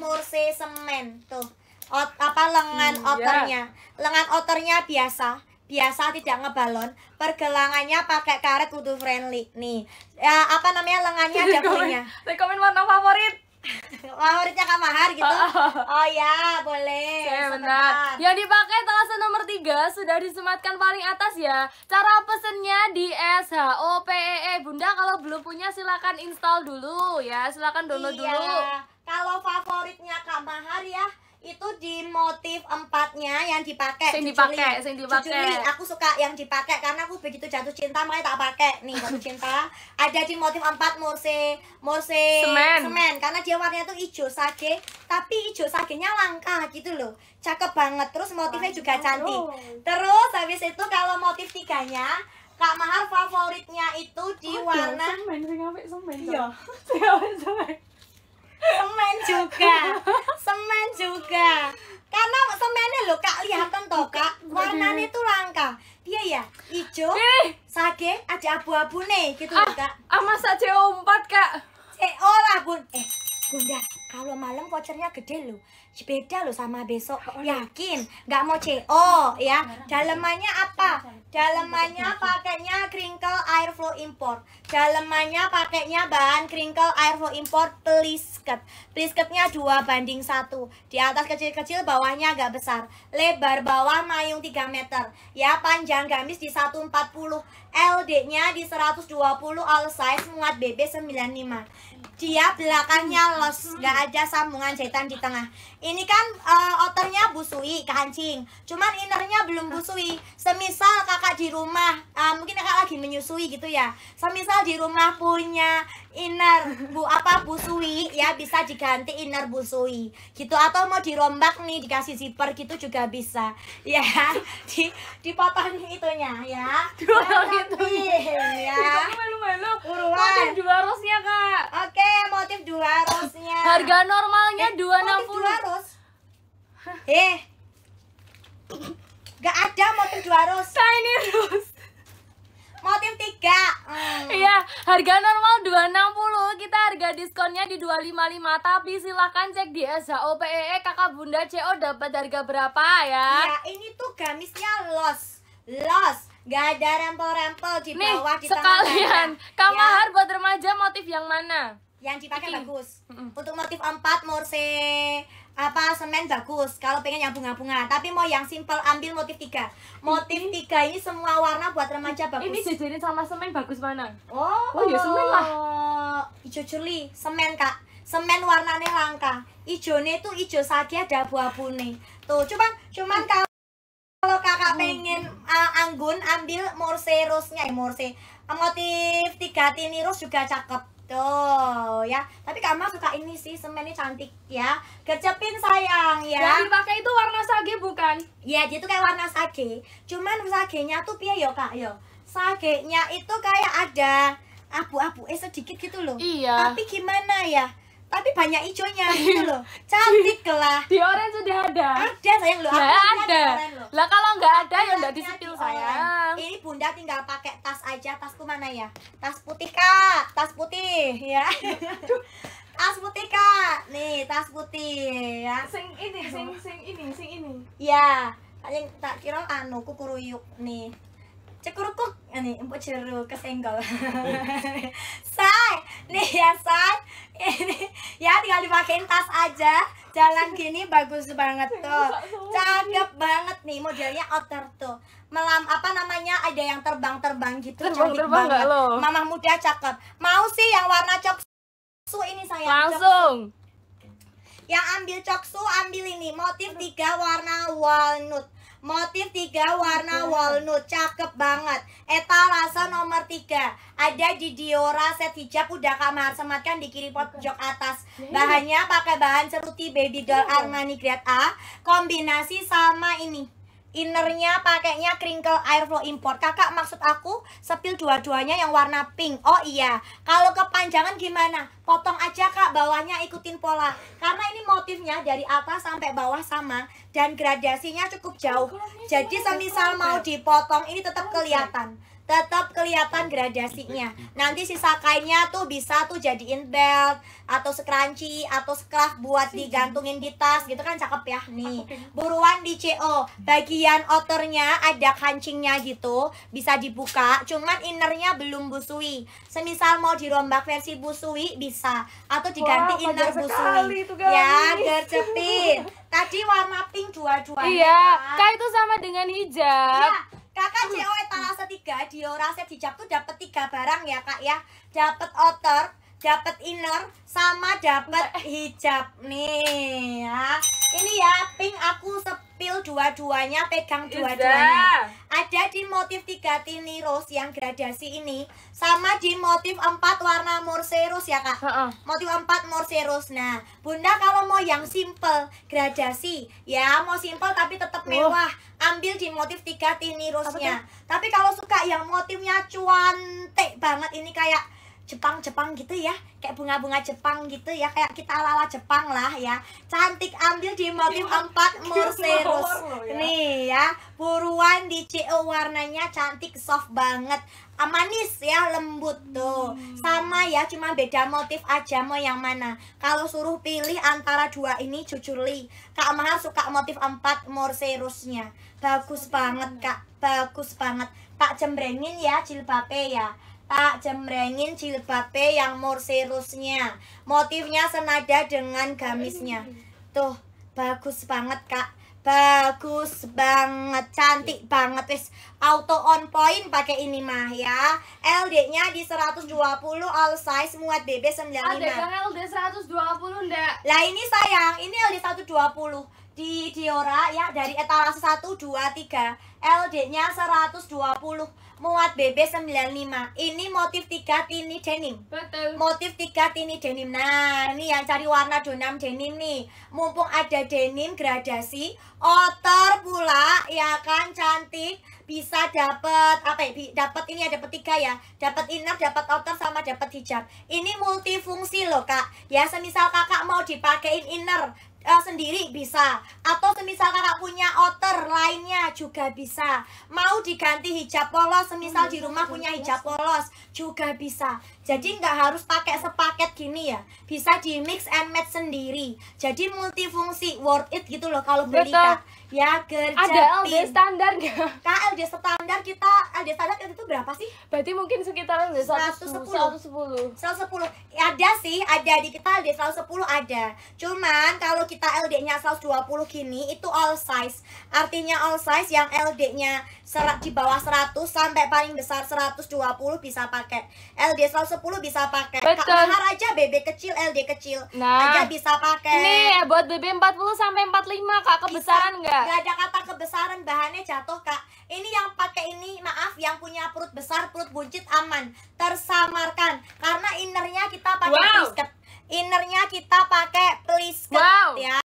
Mursi semen tuh ot apa lengan hmm, iya. otornya lengan otornya biasa biasa tidak ngebalon pergelangannya pakai karet kudu friendly nih ya apa namanya lengannya ada punya rekomen warna favorit favoritnya Kak Mahar gitu oh, oh. oh ya boleh ya, benar yang dipakai telasa nomor tiga sudah disematkan paling atas ya cara pesennya di SHOPEE e. Bunda kalau belum punya silakan install dulu ya silakan download iya. dulu kalau favoritnya Kak Mahar ya, itu di motif empatnya yang dipakai sing dipakai sing dipakai aku suka yang dipakai karena aku begitu jatuh cinta makanya tak pakai nih jatuh cinta ada di motif empat morse morse semen, semen. karena dia warnanya tuh hijau sage tapi hijau sagenya langka gitu loh cakep banget terus motifnya Wah, juga cantik terus habis itu kalau motif tiganya Kak Mahar favoritnya itu di oh, warna semen semen, semen, semen iya semen semen juga semen juga karena semennya lo kak lihatan toh kak warnanya itu langka dia ya hijau eh. sage ada abu-abu nih gitu ah, kak ah masa CO4 kak oh lah bun eh bunda kalau malam vouchernya gede loh beda lo sama besok oh, iya. yakin nggak mau CO ya dalemannya apa dalemannya pakainya crinkle airflow import dalemannya pakainya bahan crinkle airflow import plisket plisketnya dua banding satu di atas kecil-kecil bawahnya agak besar lebar bawah mayung 3 meter ya panjang gamis di 140 LD-nya di 120 all size muat BB 95 dia belakangnya los nggak ada sambungan setan di tengah. Ini kan uh, eh, outernya busui, kancing. Cuman innernya belum busui. Semisal kakak di rumah, uh, mungkin kakak lagi menyusui gitu ya. Semisal di rumah punya inner bu apa busui ya bisa diganti inner busui gitu atau mau dirombak nih dikasih zipper gitu juga bisa ya di dipotong itunya ya dipotong nah, itu ya melu melu nah, buruan motif dua rosnya kak oke motif dua rosnya harga harga normalnya 260. Eh, enam puluh eh gak ada motif dua ratus Ini rose motif tiga hmm. iya hmm. harga normal 260 kita harga diskonnya di 255 tapi silahkan cek di SHOPEE e. kakak bunda CO dapat harga berapa ya ya ini tuh gamisnya los los Gak ada rempel-rempel di Nih, bawah di sekalian tengah. Kamahar iya. ya. buat remaja motif yang mana? yang dipakai bagus. Mm -mm. Untuk motif empat morse apa semen bagus kalau pengen yang bunga-bunga tapi mau yang simple ambil motif tiga motif ini, tiga ini semua warna buat remaja bagus ini jajarin sama semen bagus mana oh oh ya semen lah hijau curly semen kak semen warnanya langka nih tuh ijo saja ada buah puni tuh cuman cuman kalau kalau kakak hmm. pengen uh, anggun ambil morse rose nya ya eh, morse motif tiga tini rose juga cakep Tuh ya, tapi Kama suka ini sih, semennya cantik ya. Kecepin sayang ya. Yang dipakai itu warna sage bukan? Iya, dia tuh kayak warna sage. Cuman sagenya tuh piye yo Kak yo? Sagenya itu kayak ada abu-abu eh sedikit gitu loh. Iya. Tapi gimana ya? tapi banyak hijaunya gitu loh cantik lah di orange sudah ada ada sayang loh nggak ada lah kalau nggak ada ya nggak disipil saya sayang ini bunda tinggal pakai tas aja tasku mana ya tas putih kak tas putih ya tas putih kak nih tas putih ya sing ini sing sing ini sing ini ya yang tak kira anu kukuruyuk nih cekurukuk ini empuk jeruk kesenggol sa nih ya san ini ya tinggal dipakein tas aja jalan gini bagus banget tuh cakep banget nih modelnya outer tuh melam apa namanya ada yang terbang-terbang gitu terbang, terbang banget lo. mama muda cakep mau sih yang warna coksu ini saya langsung coksu. yang ambil coksu ambil ini motif tiga warna walnut Motif tiga warna walnut, cakep banget. Etalase nomor tiga Ada di Diora set hijab udah kamar sematkan di kiri pojok atas. Iya. Bahannya pakai bahan ceruti baby doll iya. Armani grade A, kombinasi sama ini. Innernya pakainya crinkle airflow import. Kakak maksud aku sepil dua-duanya yang warna pink. Oh iya. Kalau kepanjangan gimana? Potong aja kak bawahnya ikutin pola. Karena ini motifnya dari atas sampai bawah sama dan gradasinya cukup jauh. Jadi semisal mau dipotong ini tetap kelihatan tetap kelihatan gradasinya. Nanti sisa kainnya tuh bisa tuh jadiin belt atau scrunchie atau scarf buat digantungin di tas gitu kan cakep ya nih. Ya. Buruan di CO. Bagian outernya ada kancingnya gitu, bisa dibuka, cuman innernya belum busui. Semisal mau dirombak versi busui bisa atau diganti Wah, inner busui. Ya, gercepin. Tadi warna pink dua-duanya. Iya, kan? itu sama dengan hijab. Iya Kakak DO etalase 3 di Orasep di tuh dapat tiga barang ya Kak ya. Dapat outer, dapat inner sama dapat hijab nih ya ini ya pink aku sepil dua-duanya pegang iya. dua-duanya ada di motif tiga tini rose yang gradasi ini sama di motif empat warna morse rose ya kak uh -uh. motif empat morse rose nah bunda kalau mau yang simple gradasi ya mau simple tapi tetap mewah oh. ambil di motif tiga tini rose nya tapi kalau suka yang motifnya cuantik banget ini kayak Jepang-Jepang gitu ya Kayak bunga-bunga Jepang gitu ya Kayak kita ala-ala Jepang lah ya Cantik ambil di motif iya. empat murserus ya. Nih ya Buruan di CO e warnanya cantik soft banget manis ya lembut tuh hmm. sama ya cuma beda motif aja mau yang mana kalau suruh pilih antara dua ini jujur li kak Mahal suka motif empat morserusnya bagus iya, banget kak bagus banget tak jembrengin ya jilbabe ya tak cemrengin jilbabe yang morserusnya, Motifnya senada dengan gamisnya. Tuh, bagus banget kak. Bagus banget, cantik banget wis. Auto on point pakai ini mah ya. LD-nya di 120 all size muat BB 95. Ada LD 120 ndak? Lah ini sayang, ini LD 120 di Diora ya dari etalase 1 2 3 LD-nya 120 muat BB 95 ini motif 3 tini denim betul motif 3 tini denim nah ini yang cari warna donam denim nih mumpung ada denim gradasi outer pula ya kan cantik bisa dapat apa ya dapat ini ada petiga tiga ya dapat inner dapat outer sama dapat hijab ini multifungsi loh kak ya semisal kakak mau dipakein inner uh, sendiri bisa atau semisal kakak punya outer lainnya juga bisa mau diganti hijab polos semisal di rumah punya hijab polos juga bisa jadi nggak harus pakai sepaket gini ya. Bisa di mix and match sendiri. Jadi multifungsi, worth it gitu loh kalau beli Kak. Ya, kerja. Ada LD standar nggak? Kak, LD standar kita, LD standar itu berapa sih? Berarti mungkin sekitar Satu 110. 110. 110. Ada sih, ada di kita LD 110 ada. Cuman kalau kita LD-nya 120 gini itu all size. Artinya all size yang LD-nya serat di bawah 100 sampai paling besar 120 bisa pakai. LD 110 bisa pakai. Betul. Kak Mahar aja BB kecil, LD kecil nah, aja bisa pakai. Nih, ya, buat BB 40 sampai 45 Kak, kebesaran nggak? Nggak ada kata kebesaran, bahannya jatuh Kak. Ini yang pakai ini, maaf, yang punya perut besar, perut buncit aman, tersamarkan. Karena innernya kita pakai wow. Innernya kita pakai please wow. ya.